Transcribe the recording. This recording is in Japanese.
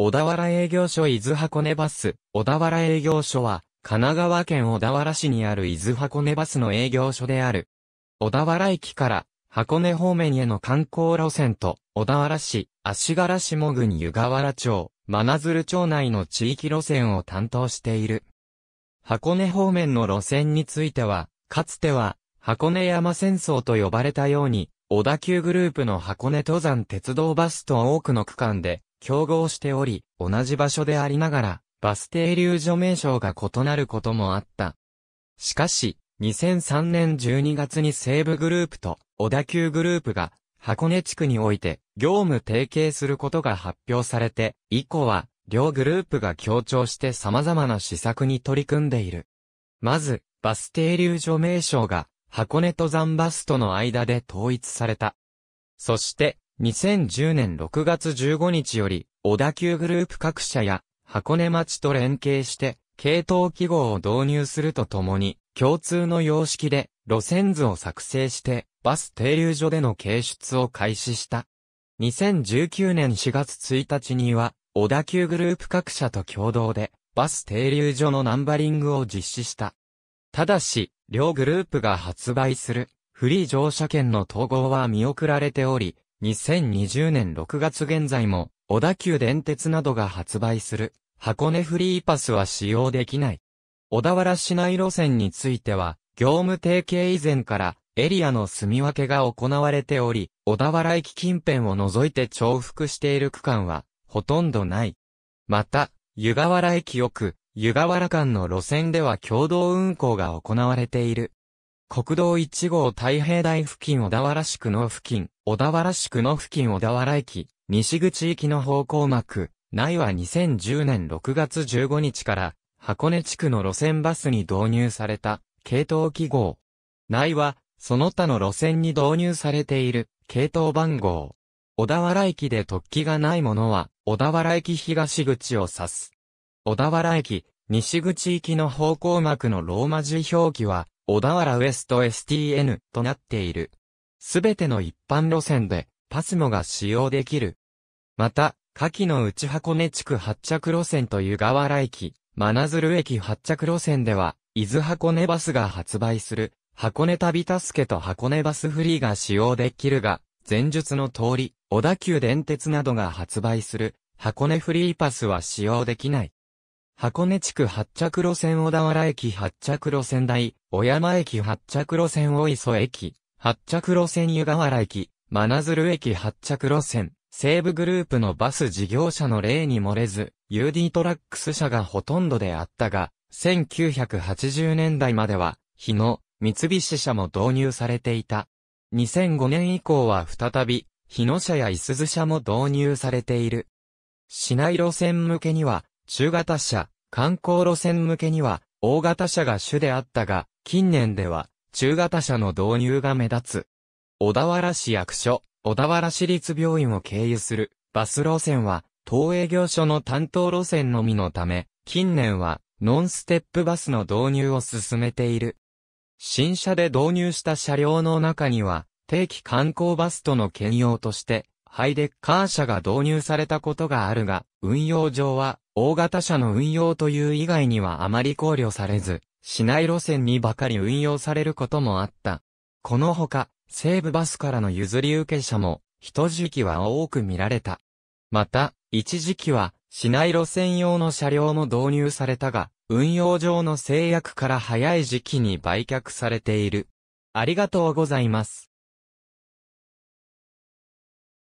小田原営業所伊豆箱根バス。小田原営業所は、神奈川県小田原市にある伊豆箱根バスの営業所である。小田原駅から箱根方面への観光路線と、小田原市、足柄下郡湯河原町、真鶴町内の地域路線を担当している。箱根方面の路線については、かつては、箱根山戦争と呼ばれたように、小田急グループの箱根登山鉄道バスと多くの区間で、競合しており、同じ場所でありながら、バス停留所名称が異なることもあった。しかし、2003年12月に西武グループと小田急グループが箱根地区において業務提携することが発表されて、以降は両グループが協調して様々な施策に取り組んでいる。まず、バス停留所名称が箱根登山バスとの間で統一された。そして、2010年6月15日より、小田急グループ各社や、箱根町と連携して、系統記号を導入するとともに、共通の様式で、路線図を作成して、バス停留所での掲出を開始した。2019年4月1日には、小田急グループ各社と共同で、バス停留所のナンバリングを実施した。ただし、両グループが発売する、フリー乗車券の統合は見送られており、2020年6月現在も、小田急電鉄などが発売する、箱根フリーパスは使用できない。小田原市内路線については、業務提携以前から、エリアの住み分けが行われており、小田原駅近辺を除いて重複している区間は、ほとんどない。また、湯河原駅奥、湯河原間の路線では共同運行が行われている。国道1号太平台付近小田原市区の付近、小田原市区の付近小田原駅、西口行きの方向幕、内は2010年6月15日から、箱根地区の路線バスに導入された、系統記号。内は、その他の路線に導入されている、系統番号。小田原駅で突起がないものは、小田原駅東口を指す。小田原駅、西口行きの方向幕のローマ字表記は、小田原ウエスト STN となっている。すべての一般路線で、パスモが使用できる。また、下記の内箱根地区発着路線と湯河原駅、真鶴駅発着路線では、伊豆箱根バスが発売する、箱根旅助けと箱根バスフリーが使用できるが、前述の通り、小田急電鉄などが発売する、箱根フリーパスは使用できない。箱根地区発着路線小田原駅発着路線台、小山駅発着路線大磯駅、発着路線湯河原駅、真鶴駅発着路線、西部グループのバス事業者の例に漏れず、UD トラックス社がほとんどであったが、1980年代までは、日野、三菱社も導入されていた。2005年以降は再び、日野社や伊すゞ社も導入されている。市内路線向けには、中型車、観光路線向けには、大型車が主であったが、近年では、中型車の導入が目立つ。小田原市役所、小田原市立病院を経由する、バス路線は、東営業所の担当路線のみのため、近年は、ノンステップバスの導入を進めている。新車で導入した車両の中には、定期観光バスとの兼用として、ハイデッカー車が導入されたことがあるが、運用上は大型車の運用という以外にはあまり考慮されず、市内路線にばかり運用されることもあった。このほか、西武バスからの譲り受け車も、一時期は多く見られた。また、一時期は、市内路線用の車両も導入されたが、運用上の制約から早い時期に売却されている。ありがとうございます。